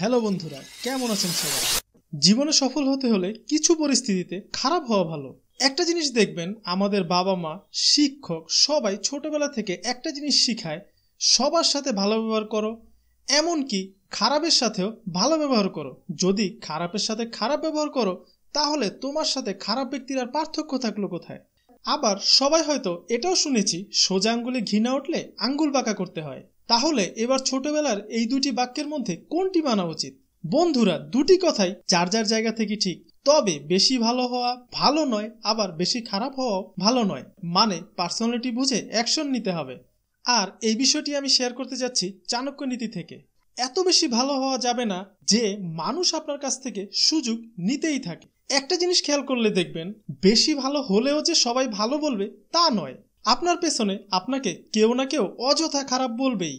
hello বন্ধুরা কেমন আছেন সবাই জীবনে সফল হতে হলে কিছু পরিস্থিতিতে খারাপ হওয়া ভালো একটা জিনিস দেখবেন আমাদের বাবা মা শিক্ষক সবাই ছোটবেলা থেকে একটা জিনিস শিখায় সবার সাথে ভালো ব্যবহার করো এমনকি খারাপের সাথেও ভালো ব্যবহার করো যদি খারাপের সাথে খারাপ ব্যবহার করো তাহলে তোমার সাথে খারাপ ব্যক্তির আর পার্থক্য থাকলো কোথায় আবার সবাই হয়তো এটাও শুনেছি সোজা আঙ্গুলে ঘৃণা উঠলে আঙ্গুল বাঁকা করতে হয় তাহলে এবার ছোটবেলার এই দুটি বাক্যের মধ্যে কোনটি মানা উচিত বন্ধুরা দুটি কথাই যার যার জায়গা থেকে ঠিক তবে বেশি ভালো হওয়া ভালো নয় আবার বেশি খারাপ হওয়া ভালো নয় মানে পার্সোনালিটি বুঝে অ্যাকশন নিতে হবে আর এই বিষয়টি আমি শেয়ার করতে যাচ্ছি চাণক্য নীতি থেকে এত বেশি ভালো হওয়া যাবে না যে মানুষ আপনার কাছ থেকে সুযোগ নিতেই থাকে একটা জিনিস খেয়াল করলে দেখবেন বেশি ভালো হলেও যে সবাই ভালো বলবে তা নয় আপনার পেছনে আপনাকে কেউ না কেউ অযথা খারাপ বলবেই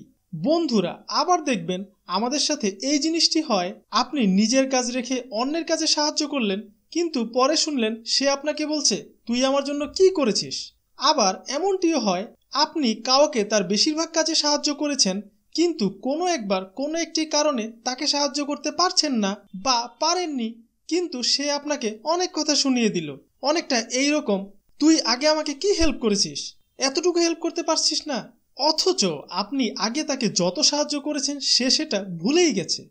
বন্ধুরা আবার দেখবেন আমাদের সাথে এই জিনিসটি হয় আপনি নিজের কাজ রেখে অন্যের কাজে সাহায্য করলেন কিন্তু পরে শুনলেন সে আপনাকে বলছে তুই আমার জন্য কি করেছিস আবার এমনটিও হয় আপনি কাউকে তার বেশিরভাগ কাজে সাহায্য করেছেন কিন্তু কোনো একবার কোনো একটি কারণে তাকে সাহায্য করতে পারছেন না বা পারেননি কিন্তু সে আপনাকে অনেক কথা শুনিয়ে দিল অনেকটা এই রকম তুই আগে আমাকে কি হেল্প করেছিস এতটুকু হেল্প করতে পারছিস না অথচ আপনি আগে তাকে যত সাহায্য করেছেন সে সেটা ভুলেই গেছে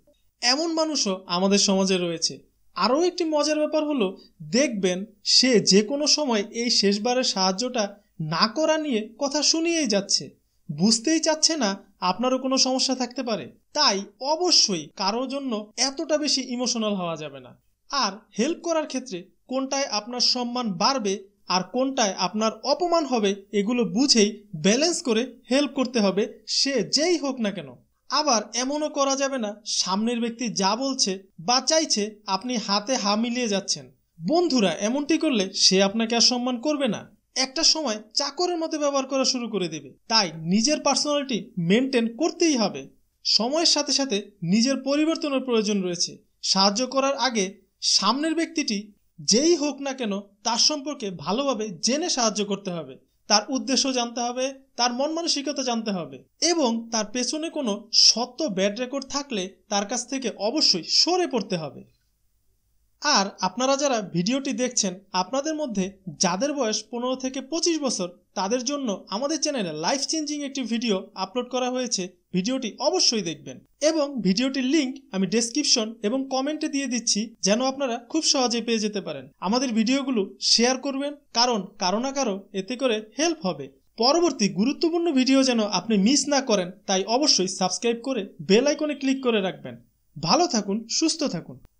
এমন মানুষও আমাদের সমাজে রয়েছে আরও একটি মজার ব্যাপার হলো দেখবেন সে যে কোনো সময় এই শেষবারের সাহায্যটা না করা নিয়ে কথা শুনিয়েই যাচ্ছে বুঝতেই চাচ্ছে না আপনারও কোনো সমস্যা থাকতে পারে তাই অবশ্যই কারোর জন্য এতটা বেশি ইমোশনাল হওয়া যাবে না আর হেল্প করার ক্ষেত্রে কোনটায় আপনার সম্মান বাড়বে আর কোনটায় আপনার অপমান হবে এগুলো বুঝেই ব্যালেন্স করে হেল্প করতে হবে সে যেই হোক না কেন আবার এমনও করা যাবে না সামনের ব্যক্তি যা বলছে বা চাইছে আপনি হাতে হা মিলিয়ে যাচ্ছেন বন্ধুরা এমনটি করলে সে আপনাকে আর সম্মান করবে না একটা সময় চাকরের মতো ব্যবহার করা শুরু করে দেবে তাই নিজের পার্সোনালিটি মেনটেন করতেই হবে সময়ের সাথে সাথে নিজের পরিবর্তনের প্রয়োজন রয়েছে সাহায্য করার আগে সামনের ব্যক্তিটি যেই হোক না কেন তার সম্পর্কে ভালোভাবে জেনে সাহায্য করতে হবে তার উদ্দেশ্য জানতে হবে তার মন মানসিকতা জানতে হবে এবং তার পেছনে কোনো সত্য ব্যাড রেকর্ড থাকলে তার কাছ থেকে অবশ্যই সরে পড়তে হবে আর আপনারা যারা ভিডিওটি দেখছেন আপনাদের মধ্যে যাদের বয়স পনেরো থেকে পঁচিশ বছর তাদের জন্য আমাদের চ্যানেলে লাইফ চেঞ্জিং একটি ভিডিও আপলোড করা হয়েছে ভিডিওটি অবশ্যই দেখবেন এবং ভিডিওটির লিঙ্ক আমি ডেসক্রিপশন এবং কমেন্টে দিয়ে দিচ্ছি যেন আপনারা খুব সহজে পেয়ে যেতে পারেন আমাদের ভিডিওগুলো শেয়ার করবেন কারণ কারো না কারো এতে করে হেল্প হবে পরবর্তী গুরুত্বপূর্ণ ভিডিও যেন আপনি মিস না করেন তাই অবশ্যই সাবস্ক্রাইব করে বেল আইকনে ক্লিক করে রাখবেন ভালো থাকুন সুস্থ থাকুন